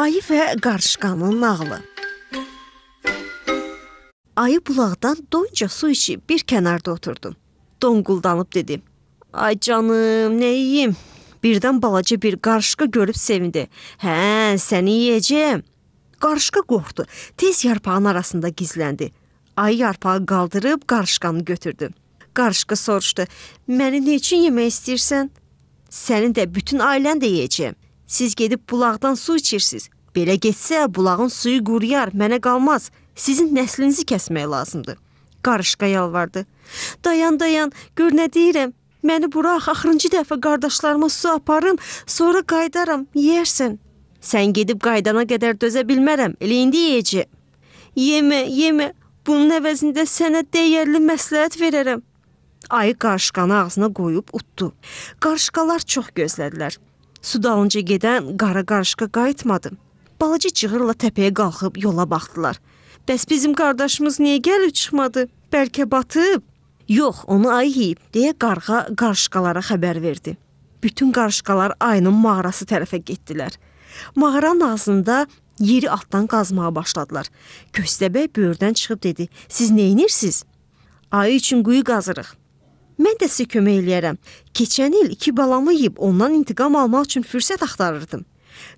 Ayı və qarışqanın nağılı. Ayı bulaqdan doyunca su içib bir kənarda oturdu. Donquldanıb dedi: "Ay canım, nə yeyim?" Birdən balaca bir qarışqa görüb sevindi. "Hə, səni yeyəcəm." Qarışqa qorxdu. Tez yarpağın arasında gizləndi. Ayı yarpağı qaldırıb qarışqanı götürdü. Qarışqa soruşdu: "Məni nə üçün yemək istəyirsən? Sənin də bütün ailən də yeyəcəm." Siz gedib bulaqdan su içirsiniz. Belə getsə bulağın suyu quruyar, mənə qalmaz. Sizin nəslinizi kəsmək lazımdır. Qarışqa yalvardı. Dayan, dayan, gör nə deyirəm. Məni burax, axırıncı dəfə qardaşlarıma su aparım, sonra qayıdaram, yeyərsən. Sən gedib qaydana qədər dözə bilmərəm, elə indi yeyəcəm. Yemə, yemə, bunun əvəzində sənə dəyərli məsləhət verərəm. Ayı qarışqanı ağzına qoyub utdu. Qarışqalar çox gözlədilər. Su dalınca gedən qara qarışqa qayıtmadı. Balaca cığırla təpəyə qalxıb yola baxdılar. Bəs bizim qardaşımız niyə gəlib çıxmadı? Bəlkə batıb? Yox, onu ay yeyib, deyə qarğa qarışqalara xəbər verdi. Bütün qarışqalar ayının mağarası tərəfə getdilər. Mağaranın ağzında yeri altdan qazmağa başladılar. Köstəbək böyürdən çıxıb dedi: "Siz nə edirsiniz?" "Ayı üçün quyu qazırıq." Mən də sizə kömək eləyərəm. Keçən il iki balamı yeyib ondan intiqam almaq üçün fürsət axtarırdım.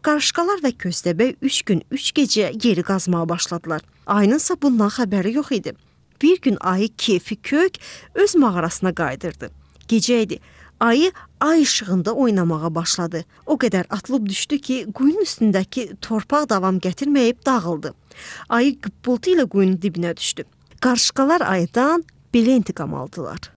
Qarışqalar və köstəbək 3 gün, 3 gecə yeri qazmağa başladılar. Ayınınsa bundan xəbəri yox idi. Bir gün ayı kefi kök öz mağarasına qayıdırdı. Gecə idi. Ayı ay işığında oynamağa başladı. O qədər atılıb düşdü ki, quyunun üstündəki torpaq davam gətirməyib dağıldı. Ayı qıppıltı ilə quyunun dibinə düşdü. Qarışqalar ayıdan belə intiqam aldılar.